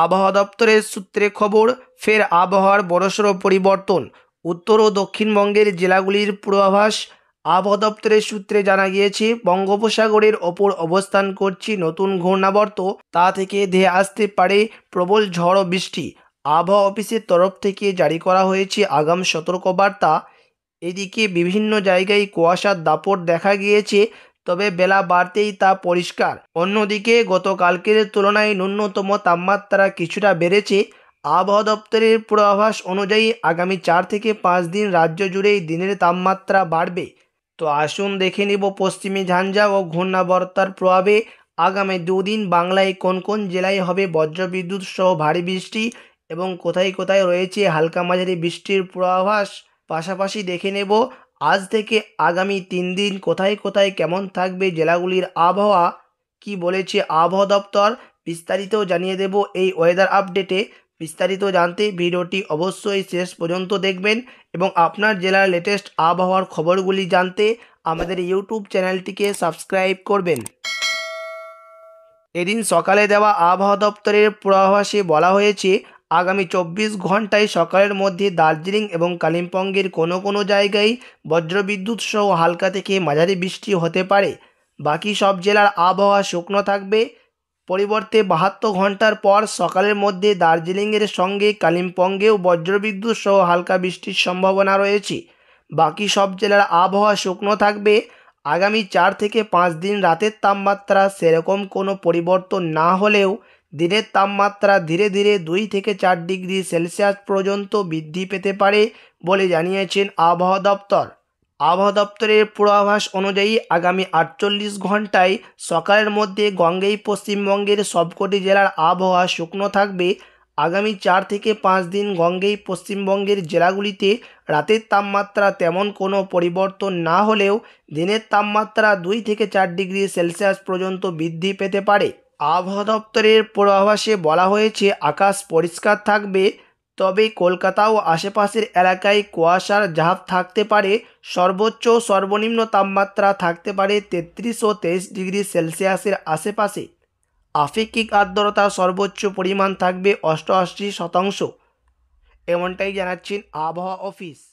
আবহাওয়া দপ্তরের সূত্রে খবর ফের আবহাওয়ার বড়সড় পরিবর্তন উত্তর ও দক্ষিণবঙ্গের জেলাগুলির পূর্বাভাস আবহাওয়া দপ্তরের সূত্রে জানা গিয়েছে বঙ্গোপসাগরের ওপর অবস্থান করছে নতুন ঘূর্ণাবর্ত তা থেকে ধেয়ে আসতে পারে প্রবল ঝড় ও বৃষ্টি আবহাওয়া অফিসের তরফ থেকে জারি করা হয়েছে আগাম সতর্কবার্তা এদিকে বিভিন্ন জায়গায় কুয়াশার দাপট দেখা গিয়েছে তবে বেলা বাড়তেই তা পরিষ্কার অন্যদিকে গতকালকের তুলনায় ন্যূনতম তাপমাত্রা কিছুটা বেড়েছে আবহাওয়া দপ্তরের পূর্বাভাস অনুযায়ী আগামী চার থেকে পাঁচ দিন রাজ্য জুড়েই দিনের তাপমাত্রা বাড়বে তো আসুন দেখে নিব পশ্চিমী ঝাঞ্ঝা ও ঘূর্ণাবর্তার প্রভাবে আগামী দুদিন বাংলায় কোন কোন জেলায় হবে বজ্রবিদ্যুৎ সহ ভারী বৃষ্টি এবং কোথায় কোথায় রয়েছে হালকা মাঝারি বৃষ্টির পূর্বাভাস পাশাপাশি দেখে নেব আজ থেকে আগামী তিন দিন কোথায় কোথায় কেমন থাকবে জেলাগুলির আবহাওয়া কি বলেছে আবহাওয়া দপ্তর বিস্তারিত জানিয়ে দেব এই ওয়েদার আপডেটে বিস্তারিত জানতে ভিডিওটি অবশ্যই শেষ পর্যন্ত দেখবেন এবং আপনার জেলার লেটেস্ট আবহাওয়ার খবরগুলি জানতে আমাদের ইউটিউব চ্যানেলটিকে সাবস্ক্রাইব করবেন এদিন সকালে দেওয়া আবহাওয়া দপ্তরের পূর্বাভাসে বলা হয়েছে আগামী চব্বিশ ঘন্টায় সকালের মধ্যে দার্জিলিং এবং কালিম্পংয়ের কোনো কোনো জায়গায় বজ্রবিদ্যুৎ সহ হালকা থেকে মাঝারি বৃষ্টি হতে পারে বাকি সব জেলার আবহাওয়া শুকনো থাকবে পরিবর্তে বাহাত্তর ঘন্টার পর সকালের মধ্যে দার্জিলিংয়ের সঙ্গে কালিম্পংয়েও বজ্রবিদ্যুৎ সহ হালকা বৃষ্টির সম্ভাবনা রয়েছে বাকি সব জেলার আবহাওয়া শুকনো থাকবে আগামী চার থেকে পাঁচ দিন রাতের তাপমাত্রা সেরকম কোনো পরিবর্তন না হলেও দিনের তাপমাত্রা ধীরে ধীরে দুই থেকে চার ডিগ্রি সেলসিয়াস পর্যন্ত বৃদ্ধি পেতে পারে বলে জানিয়েছেন আবহাওয়া দপ্তর আবহাওয়া দপ্তরের পূর্বাভাস অনুযায়ী আগামী আটচল্লিশ ঘন্টায় সকালের মধ্যে গঙ্গেই পশ্চিমবঙ্গের সবকটি জেলার আবহাওয়া শুকনো থাকবে আগামী চার থেকে পাঁচ দিন গঙ্গেই পশ্চিমবঙ্গের জেলাগুলিতে রাতের তাপমাত্রা তেমন কোনো পরিবর্তন না হলেও দিনের তাপমাত্রা দুই থেকে চার ডিগ্রি সেলসিয়াস পর্যন্ত বৃদ্ধি পেতে পারে আবহাওয়া দপ্তরের পূর্বাভাসে বলা হয়েছে আকাশ পরিষ্কার থাকবে তবে কলকাতা ও আশেপাশের এলাকায় কুয়াশার ঝাঁপ থাকতে পারে সর্বোচ্চ সর্বনিম্ন তাপমাত্রা থাকতে পারে তেত্রিশ ও তেইশ ডিগ্রি সেলসিয়াসের আশেপাশে আপেক্ষিক আর্দ্রতা সর্বোচ্চ পরিমাণ থাকবে অষ্টআশি শতাংশ এমনটাই জানাচ্ছেন আবহাওয়া অফিস